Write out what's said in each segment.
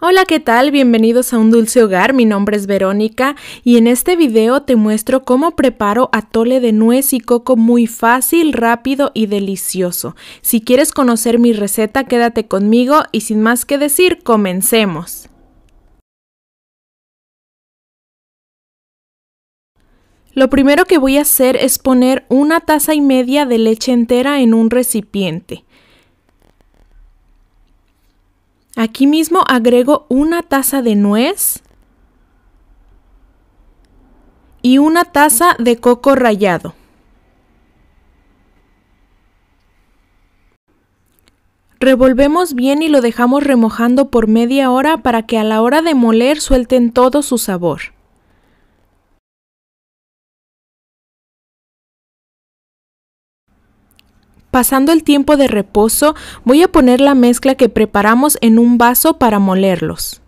Hola, ¿qué tal? Bienvenidos a Un Dulce Hogar. Mi nombre es Verónica y en este video te muestro cómo preparo atole de nuez y coco muy fácil, rápido y delicioso. Si quieres conocer mi receta, quédate conmigo y sin más que decir, comencemos. Lo primero que voy a hacer es poner una taza y media de leche entera en un recipiente. Aquí mismo agrego una taza de nuez y una taza de coco rallado. Revolvemos bien y lo dejamos remojando por media hora para que a la hora de moler suelten todo su sabor. Pasando el tiempo de reposo, voy a poner la mezcla que preparamos en un vaso para molerlos.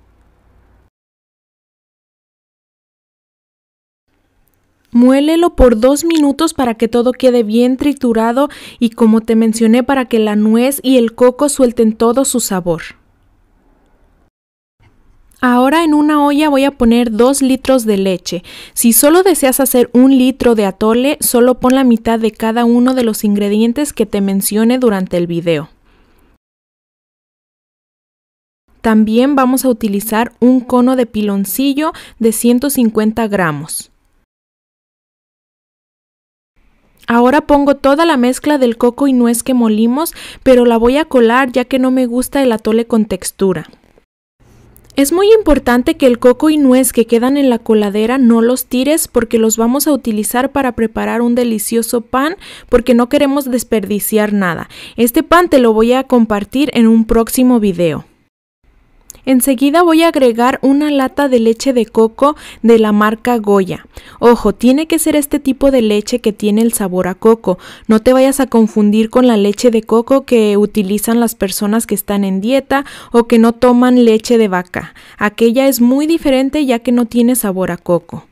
Muélelo por dos minutos para que todo quede bien triturado y como te mencioné para que la nuez y el coco suelten todo su sabor. Ahora en una olla voy a poner 2 litros de leche. Si solo deseas hacer un litro de atole, solo pon la mitad de cada uno de los ingredientes que te mencione durante el video. También vamos a utilizar un cono de piloncillo de 150 gramos. Ahora pongo toda la mezcla del coco y nuez que molimos, pero la voy a colar ya que no me gusta el atole con textura. Es muy importante que el coco y nuez que quedan en la coladera no los tires porque los vamos a utilizar para preparar un delicioso pan porque no queremos desperdiciar nada. Este pan te lo voy a compartir en un próximo video. Enseguida voy a agregar una lata de leche de coco de la marca Goya. Ojo, tiene que ser este tipo de leche que tiene el sabor a coco. No te vayas a confundir con la leche de coco que utilizan las personas que están en dieta o que no toman leche de vaca. Aquella es muy diferente ya que no tiene sabor a coco.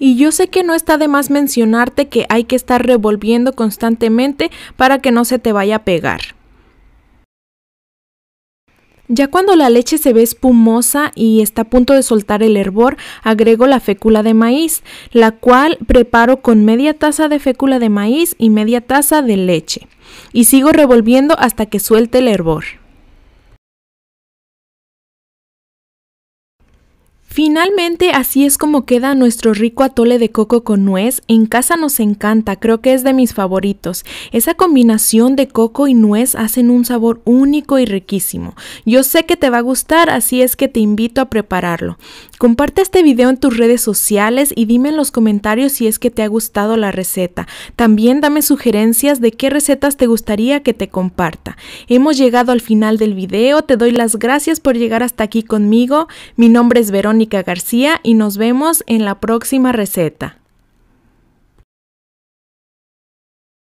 Y yo sé que no está de más mencionarte que hay que estar revolviendo constantemente para que no se te vaya a pegar. Ya cuando la leche se ve espumosa y está a punto de soltar el hervor, agrego la fécula de maíz, la cual preparo con media taza de fécula de maíz y media taza de leche. Y sigo revolviendo hasta que suelte el hervor. Finalmente, así es como queda nuestro rico atole de coco con nuez. En casa nos encanta, creo que es de mis favoritos. Esa combinación de coco y nuez hacen un sabor único y riquísimo. Yo sé que te va a gustar, así es que te invito a prepararlo. Comparte este video en tus redes sociales y dime en los comentarios si es que te ha gustado la receta. También dame sugerencias de qué recetas te gustaría que te comparta. Hemos llegado al final del video, te doy las gracias por llegar hasta aquí conmigo. Mi nombre es Verónica García y nos vemos en la próxima receta.